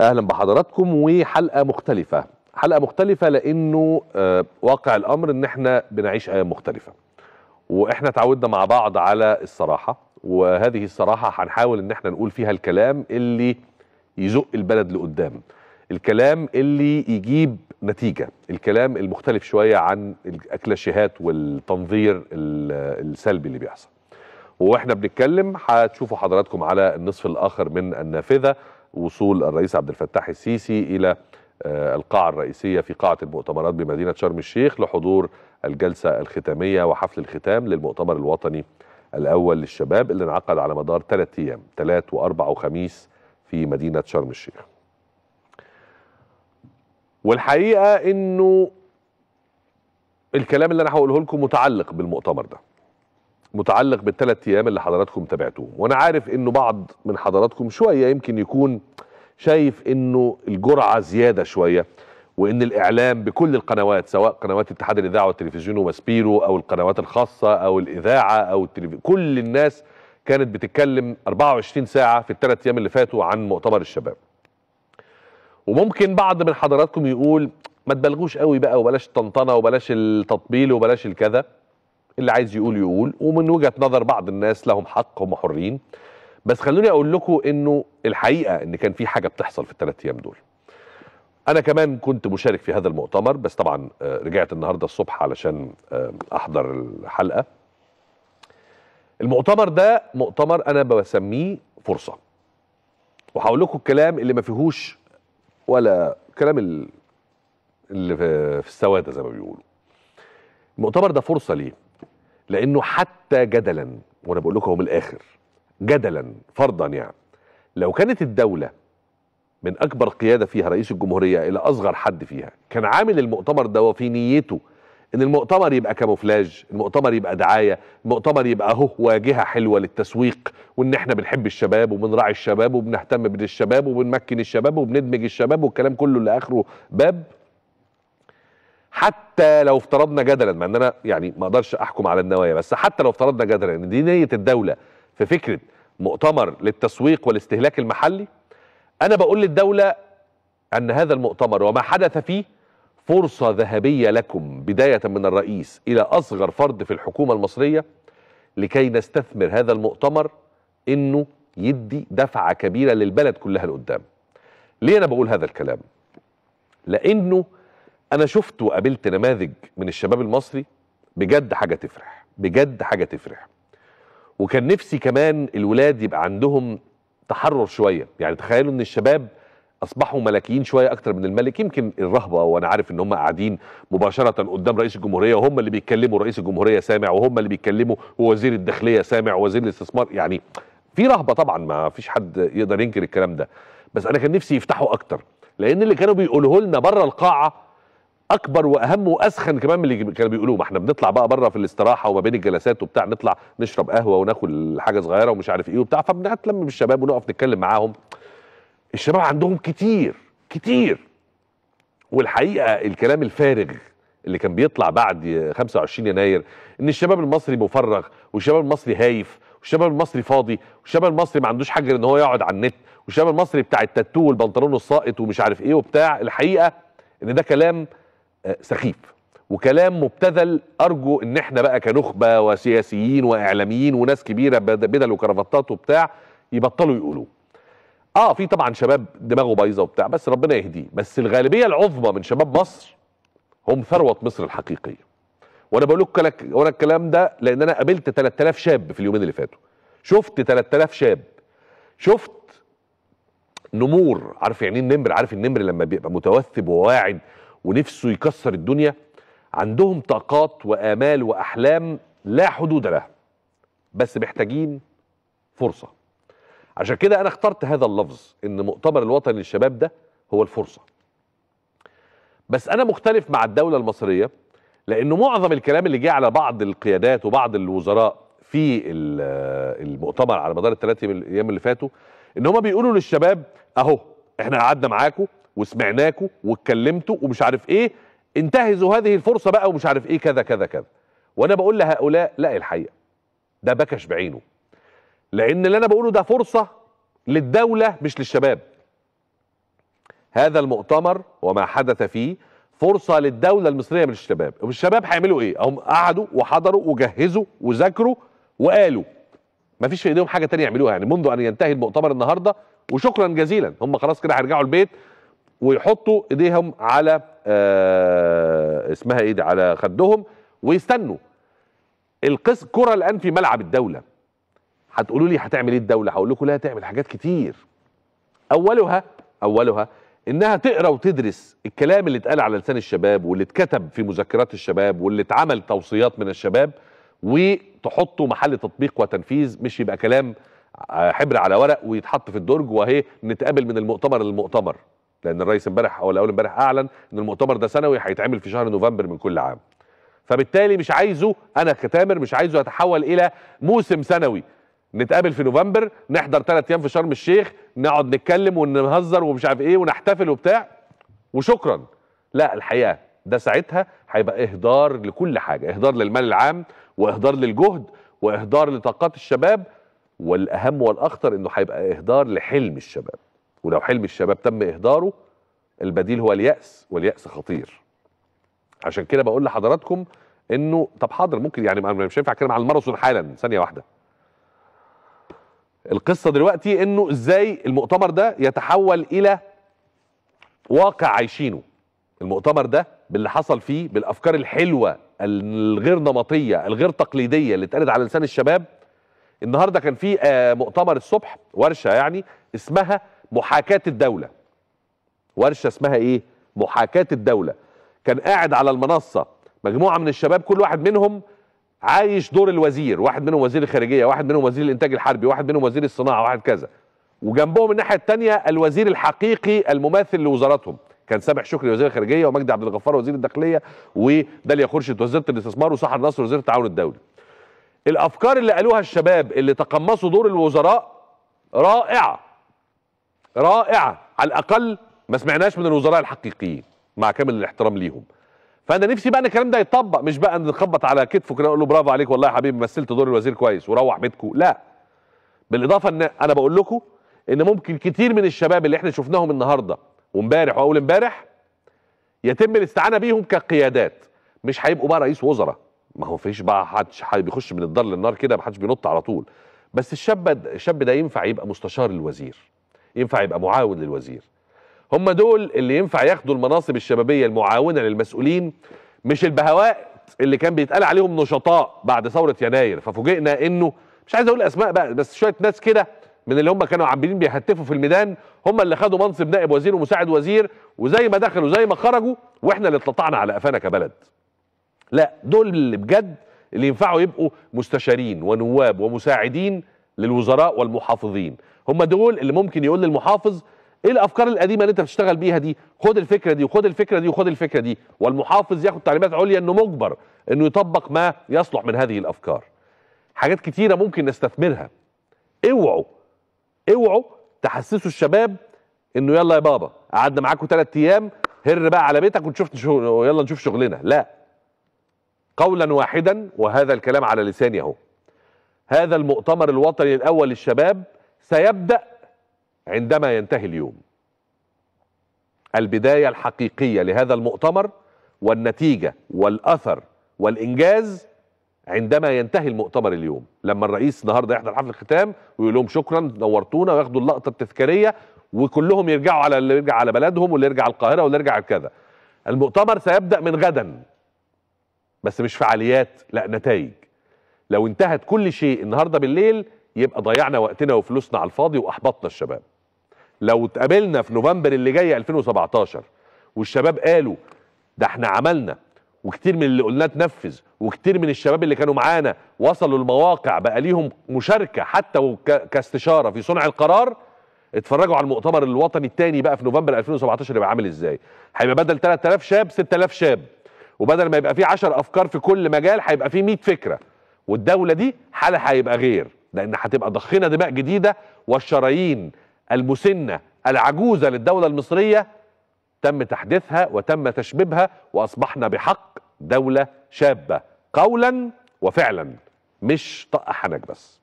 اهلا بحضراتكم وحلقه مختلفه حلقه مختلفه لانه آه، واقع الامر ان احنا بنعيش ايام مختلفه واحنا تعودنا مع بعض على الصراحه وهذه الصراحه هنحاول ان احنا نقول فيها الكلام اللي يزق البلد لقدام الكلام اللي يجيب نتيجه الكلام المختلف شويه عن الكلاشيهات والتنظير السلبي اللي بيحصل واحنا بنتكلم هتشوفوا حضراتكم على النصف الاخر من النافذه وصول الرئيس عبد الفتاح السيسي إلى آه، القاعة الرئيسية في قاعة المؤتمرات بمدينة شرم الشيخ لحضور الجلسة الختامية وحفل الختام للمؤتمر الوطني الأول للشباب اللي انعقد على مدار ثلاث أيام ثلاث وأربع وخميس في مدينة شرم الشيخ والحقيقة أنه الكلام اللي أنا هقوله لكم متعلق بالمؤتمر ده متعلق بالثلاث أيام اللي حضراتكم تابعتوهم وأنا عارف أنه بعض من حضراتكم شوية يمكن يكون شايف انه الجرعه زياده شويه وان الاعلام بكل القنوات سواء قنوات اتحاد الاذاعه والتلفزيون وماسبيرو او القنوات الخاصه او الاذاعه او التلفزيون كل الناس كانت بتتكلم 24 ساعه في الثلاث ايام اللي فاتوا عن مؤتمر الشباب وممكن بعض من حضراتكم يقول ما تبالغوش قوي بقى وبلاش الطنطنه وبلاش التطبيل وبلاش الكذا اللي عايز يقول يقول ومن وجهه نظر بعض الناس لهم حق هم حرين بس خلوني اقول لكم انه الحقيقه ان كان في حاجه بتحصل في الثلاث ايام دول انا كمان كنت مشارك في هذا المؤتمر بس طبعا آه، رجعت النهارده الصبح علشان آه، احضر الحلقه المؤتمر ده مؤتمر انا بسميه فرصه وهقول لكم الكلام اللي ما فيهوش ولا كلام اللي في السواده زي ما بيقولوا المؤتمر ده فرصه ليه لانه حتى جدلا وانا بقول لكم من الاخر جدلا فرضا يعني لو كانت الدولة من أكبر قيادة فيها رئيس الجمهورية إلى أصغر حد فيها كان عامل المؤتمر ده وفي نيته إن المؤتمر يبقى كاموفلاج المؤتمر يبقى دعاية المؤتمر يبقى أهو واجهة حلوة للتسويق وإن إحنا بنحب الشباب وبنراعي الشباب وبنهتم بالشباب وبنمكن الشباب وبندمج الشباب والكلام كله اللي آخره باب حتى لو افترضنا جدلا مع ان انا يعني ما اقدرش احكم على النوايا بس حتى لو افترضنا جدلا ان دي نيه الدوله في فكره مؤتمر للتسويق والاستهلاك المحلي انا بقول للدوله ان هذا المؤتمر وما حدث فيه فرصه ذهبيه لكم بدايه من الرئيس الى اصغر فرد في الحكومه المصريه لكي نستثمر هذا المؤتمر انه يدي دفعه كبيره للبلد كلها لقدام ليه انا بقول هذا الكلام لانه انا شفت وقابلت نماذج من الشباب المصري بجد حاجه تفرح بجد حاجه تفرح وكان نفسي كمان الولاد يبقى عندهم تحرر شويه يعني تخيلوا ان الشباب اصبحوا ملكيين شويه اكتر من الملك يمكن الرهبه وانا عارف ان هم قاعدين مباشره قدام رئيس الجمهوريه وهم اللي بيتكلموا رئيس الجمهوريه سامع وهم اللي بيتكلموا ووزير الداخليه سامع ووزير الاستثمار يعني في رهبه طبعا ما فيش حد يقدر ينكر الكلام ده بس انا كان نفسي يفتحوا اكتر لان اللي كانوا بيقولوه لنا بره القاعه اكبر واهم واسخن كمان من اللي كانوا بيقولوه ما احنا بنطلع بقى بره في الاستراحه وما بين الجلسات وبتاع نطلع نشرب قهوه وناكل حاجه صغيره ومش عارف ايه وبتاع فبنتلم بالشباب ونقف نتكلم معاهم الشباب عندهم كتير كتير والحقيقه الكلام الفارغ اللي كان بيطلع بعد 25 يناير ان الشباب المصري مفرغ والشباب المصري هايف والشباب المصري فاضي والشباب المصري ما عندوش حاجه ان هو يقعد على النت والشباب المصري بتاع التاتو والبنطلون الساقط ومش عارف ايه وبتاع الحقيقه ان ده كلام آه، سخيف وكلام مبتذل ارجو ان احنا بقى كنخبه وسياسيين واعلاميين وناس كبيره بدل وكرافتات وبتاع يبطلوا يقولوه. اه في طبعا شباب دماغه بايظه وبتاع بس ربنا يهديه بس الغالبيه العظمى من شباب مصر هم ثروه مصر الحقيقيه. وانا بقول لك وانا الكلام ده لان انا قابلت 3000 شاب في اليومين اللي فاتوا. شفت 3000 شاب شفت نمور عارف يعني ايه النمر عارف النمر لما بيبقى متوثب وواعد ونفسه يكسر الدنيا عندهم طاقات وآمال وأحلام لا حدود لها بس محتاجين فرصة عشان كده أنا اخترت هذا اللفظ إن مؤتمر الوطني للشباب ده هو الفرصة بس أنا مختلف مع الدولة المصرية لأنه معظم الكلام اللي جه على بعض القيادات وبعض الوزراء في المؤتمر على مدار الثلاث ايام اللي فاتوا ان هم بيقولوا للشباب اهو احنا قعدنا معاكم وسمعناكوا واتكلمتوا ومش عارف ايه انتهزوا هذه الفرصه بقى ومش عارف ايه كذا كذا كذا وانا بقول لهؤلاء لا الحقيقه ده بكش بعينه لان اللي انا بقوله ده فرصه للدوله مش للشباب هذا المؤتمر وما حدث فيه فرصه للدوله المصريه مش للشباب والشباب هيعملوا ايه هم قعدوا وحضروا وجهزوا وذاكروا وقالوا ما فيش في ايديهم حاجه تانية يعملوها يعني منذ ان ينتهي المؤتمر النهارده وشكرا جزيلا هم خلاص كده هيرجعوا البيت ويحطوا ايديهم على آه اسمها ايه دي على خدهم ويستنوا القس كره الان في ملعب الدوله هتقولوا لي هتعمل ايه الدوله هقول لكم لا تعمل حاجات كتير اولها اولها انها تقرا وتدرس الكلام اللي اتقال على لسان الشباب واللي اتكتب في مذكرات الشباب واللي اتعمل توصيات من الشباب وتحطه محل تطبيق وتنفيذ مش يبقى كلام آه، حبر على ورق ويتحط في الدرج وهي نتقابل من المؤتمر للمؤتمر لان الرئيس امبارح او الاول امبارح اعلن ان المؤتمر ده سنوي هيتعمل في شهر نوفمبر من كل عام فبالتالي مش عايزه انا كتامر مش عايزه يتحول الى موسم سنوي نتقابل في نوفمبر نحضر ثلاث ايام في شرم الشيخ نقعد نتكلم ونهزر ومش عارف ايه ونحتفل وبتاع وشكرا لا الحقيقه ده ساعتها هيبقى اهدار لكل حاجه اهدار للمال العام واهدار للجهد واهدار لطاقات الشباب والاهم والاخطر انه هيبقى اهدار لحلم الشباب ولو حلم الشباب تم إهداره البديل هو اليأس واليأس خطير عشان كده بقول لحضراتكم انه طب حاضر ممكن يعني مش هينفع اتكلم عن الماراثون حالا ثانيه واحده القصه دلوقتي انه ازاي المؤتمر ده يتحول الى واقع عايشينه المؤتمر ده باللي حصل فيه بالافكار الحلوه الغير نمطيه الغير تقليديه اللي اتقالت على لسان الشباب النهارده كان في آه، مؤتمر الصبح ورشه يعني اسمها محاكاة الدولة ورشة اسمها ايه محاكاة الدولة كان قاعد على المنصة مجموعة من الشباب كل واحد منهم عايش دور الوزير واحد منهم وزير الخارجية واحد منهم وزير الانتاج الحربي واحد منهم وزير الصناعة واحد كذا وجنبهم الناحية التانية الوزير الحقيقي المماثل لوزاراتهم كان سامح شكري وزير الخارجيه ومجدي عبد الغفار وزير الداخليه وداليا خرشت وزيره الاستثمار وسحر نصر وزير التعاون الدولي. الافكار اللي قالوها الشباب اللي تقمصوا دور الوزراء رائعه رائعه على الاقل ما سمعناش من الوزراء الحقيقيين مع كامل الاحترام ليهم فانا نفسي بقى ان الكلام ده يطبق مش بقى نخبط على كتفه كده اقول له برافو عليك والله يا حبيبي مثلت دور الوزير كويس وروح بيتكو لا بالاضافه ان انا بقول لكم ان ممكن كتير من الشباب اللي احنا شفناهم النهارده وامبارح واول امبارح يتم الاستعانه بيهم كقيادات مش هيبقوا بقى رئيس وزراء ما هو فيش بقى حد بيخش من الدار للنار كده ما حدش بينط على طول بس الشاب الشاب ده ينفع يبقى مستشار الوزير ينفع يبقى معاون للوزير هم دول اللي ينفع ياخدوا المناصب الشبابيه المعاونه للمسؤولين مش البهواء اللي كان بيتقال عليهم نشطاء بعد ثوره يناير ففوجئنا انه مش عايز اقول اسماء بقى بس شويه ناس كده من اللي هم كانوا عاملين بيهتفوا في الميدان هم اللي خدوا منصب نائب وزير ومساعد وزير وزي ما دخلوا زي ما خرجوا واحنا اللي اتلطعنا على قفانا كبلد لا دول اللي بجد اللي ينفعوا يبقوا مستشارين ونواب ومساعدين للوزراء والمحافظين هم دول اللي ممكن يقول للمحافظ ايه الافكار القديمه اللي انت بتشتغل بيها دي خد الفكره دي وخد الفكره دي وخد الفكره دي والمحافظ ياخد تعليمات عليا انه مجبر انه يطبق ما يصلح من هذه الافكار حاجات كتيره ممكن نستثمرها اوعوا اوعوا تحسسوا الشباب انه يلا يا بابا قعدنا معاكم ثلاث ايام هر بقى على بيتك ونشوف يلا نشوف شغلنا لا قولا واحدا وهذا الكلام على لساني اهو هذا المؤتمر الوطني الأول للشباب سيبدأ عندما ينتهي اليوم البداية الحقيقية لهذا المؤتمر والنتيجة والأثر والإنجاز عندما ينتهي المؤتمر اليوم لما الرئيس النهارده يحضر حفل الختام ويقول لهم شكرا نورتونا وياخدوا اللقطه التذكاريه وكلهم يرجعوا على اللي يرجع على بلدهم واللي يرجع على القاهره واللي يرجع كذا المؤتمر سيبدا من غدا بس مش فعاليات لا نتائج لو انتهت كل شيء النهارده بالليل يبقى ضيعنا وقتنا وفلوسنا على الفاضي واحبطنا الشباب لو اتقابلنا في نوفمبر اللي جاي 2017 والشباب قالوا ده احنا عملنا وكتير من اللي قلناه اتنفذ وكتير من الشباب اللي كانوا معانا وصلوا المواقع بقى ليهم مشاركه حتى كاستشاره في صنع القرار اتفرجوا على المؤتمر الوطني الثاني بقى في نوفمبر 2017 يبقى عامل ازاي هيبقى بدل 3000 شاب 6000 شاب وبدل ما يبقى فيه 10 افكار في كل مجال هيبقى فيه 100 فكره والدوله دي حالها هيبقى غير لان هتبقى ضخينا دماء جديده والشرايين المسنه العجوزه للدوله المصريه تم تحديثها وتم تشبيبها واصبحنا بحق دوله شابه قولا وفعلا مش طق حنك بس